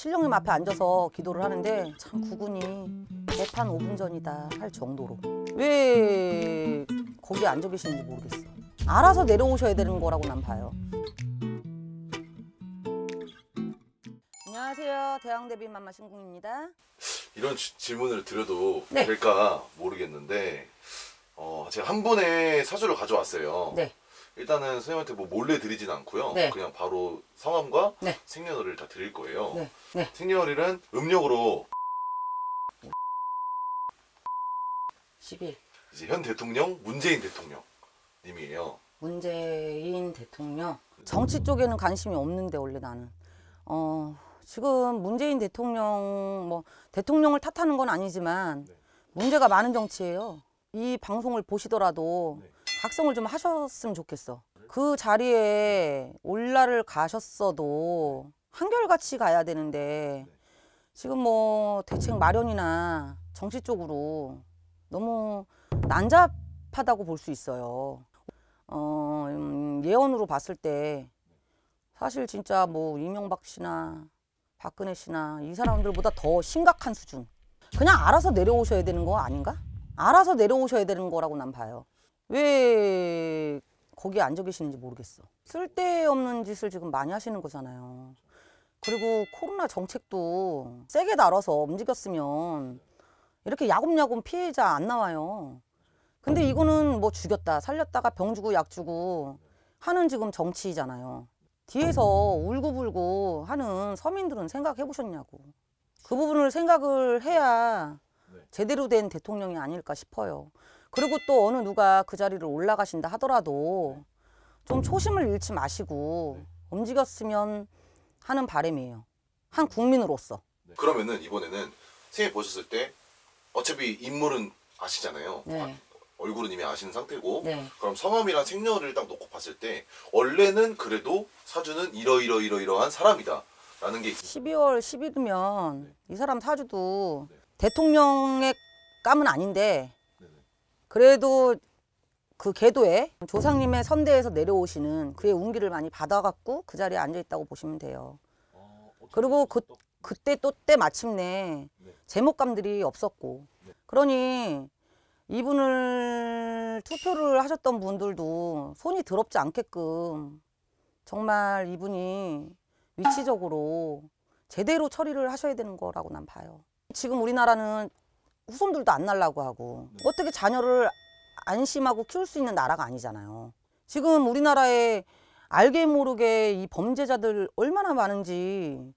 신령님 앞에 앉아서 기도를 하는데 참 구군이 개판 5분 전이다 할 정도로 왜거기 앉아 계시는지 모르겠어 알아서 내려오셔야 되는 거라고 난 봐요 안녕하세요 대왕대비 맘마 신궁입니다 이런 지, 질문을 드려도 네. 될까 모르겠는데 어, 제가 한 분의 사주를 가져왔어요 네. 일단은 선생님한테 뭐 몰래 드리진 않고요. 네. 그냥 바로 성함과 네. 생년월일 다 드릴 거예요. 네. 네. 생년월일은 음력으로 11. 이제 현 대통령 문재인 대통령님이에요. 문재인 대통령. 정치 쪽에는 관심이 없는데 원래 나는. 어, 지금 문재인 대통령 뭐 대통령을 탓하는 건 아니지만 네. 문제가 많은 정치예요. 이 방송을 보시더라도 네. 각성을 좀 하셨으면 좋겠어. 그 자리에 올라를 가셨어도 한결같이 가야 되는데 지금 뭐 대책 마련이나 정치 적으로 너무 난잡하다고 볼 수 있어요. 어, 음, 예언으로 봤을 때 사실 진짜 뭐 이명박 씨나 박근혜 씨나 이 사람들보다 더 심각한 수준. 그냥 알아서 내려오셔야 되는 거 아닌가? 알아서 내려오셔야 되는 거라고 난 봐요. 왜 거기에 앉아 계시는지 모르겠어. 쓸데없는 짓을 지금 많이 하시는 거잖아요. 그리고 코로나 정책도 세게 다아서 움직였으면 이렇게 야금야금 피해자 안 나와요. 근데 이거는 뭐 죽였다, 살렸다가 병 주고 약 주고 하는 지금 정치잖아요. 뒤에서 울고불고 하는 서민들은 생각해 보셨냐고. 그 부분을 생각을 해야 네. 제대로 된 대통령이 아닐까 싶어요. 그리고 또 어느 누가 그 자리를 올라가신다 하더라도 좀 초심을 잃지 마시고 네. 움직였으면 하는 바람이에요. 한 국민으로서. 네. 그러면은 이번에는 선생님 보셨을 때 어차피 인물은 아시잖아요. 네. 아, 얼굴은 이미 아시는 상태고 네. 그럼 성함이랑 생년월일 딱 놓고 봤을 때 원래는 그래도 사주는 이러이러이러이러한 사람이다. 라는 게 있... 12월 10일이면 네. 이 사람 사주도 네. 대통령의 깜은 아닌데 그래도 그궤도에 조상님의 선대에서 내려오시는 그의 운기를 많이 받아갖고 그 자리에 앉아있다고 보시면 돼요. 어, 그리고 그, 그때 또 때 마침내 네. 제목감들이 없었고 네. 그러니 이분을 투표를 하셨던 분들도 손이 더럽지 않게끔 정말 이분이 위치적으로 제대로 처리를 하셔야 되는 거라고 난 봐요. 지금 우리나라는 후손들도 안 날라고 하고 네. 어떻게 자녀를 안심하고 키울 수 있는 나라가 아니잖아요. 지금 우리나라에 알게 모르게 이 범죄자들 얼마나 많은지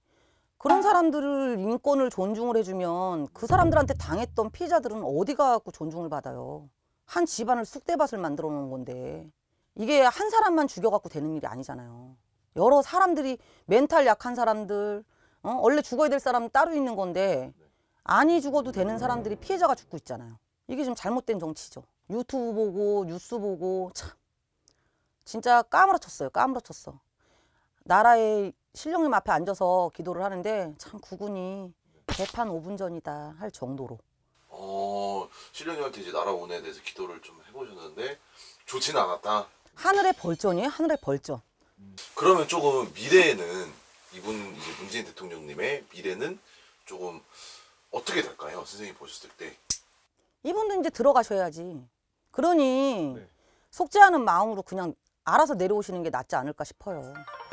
그런 아. 사람들을 인권을 존중을 해주면 그 사람들한테 당했던 피해자들은 어디 가고 존중을 받아요. 한 집안을 쑥대밭을 만들어 놓은 건데 이게 한 사람만 죽여갖고 되는 일이 아니잖아요. 여러 사람들이 멘탈 약한 사람들 어? 원래 죽어야 될사람 따로 있는 건데 아니 죽어도 되는 사람들이 피해자가 죽고 있잖아요. 이게 좀 잘못된 정치죠. 유튜브 보고 뉴스 보고 참 진짜 까무러쳤어요. 까무러쳤어. 나라의 신령님 앞에 앉아서 기도를 하는데 참 구군이 대판 5분 전이다 할 정도로. 어, 신령님한테 이제 날아오에 대해서 기도를 좀 해보셨는데 좋지 않았다. 하늘의 벌전이에요. 하늘의 벌전. 그러면 조금 미래에는 이분 이제 문재인 대통령님의 미래는 조금 어떻게 될까요? 선생님 보셨을 때. 이분도 이제 들어가셔야지. 그러니 네. 속죄하는 마음으로 그냥 알아서 내려오시는 게 낫지 않을까 싶어요.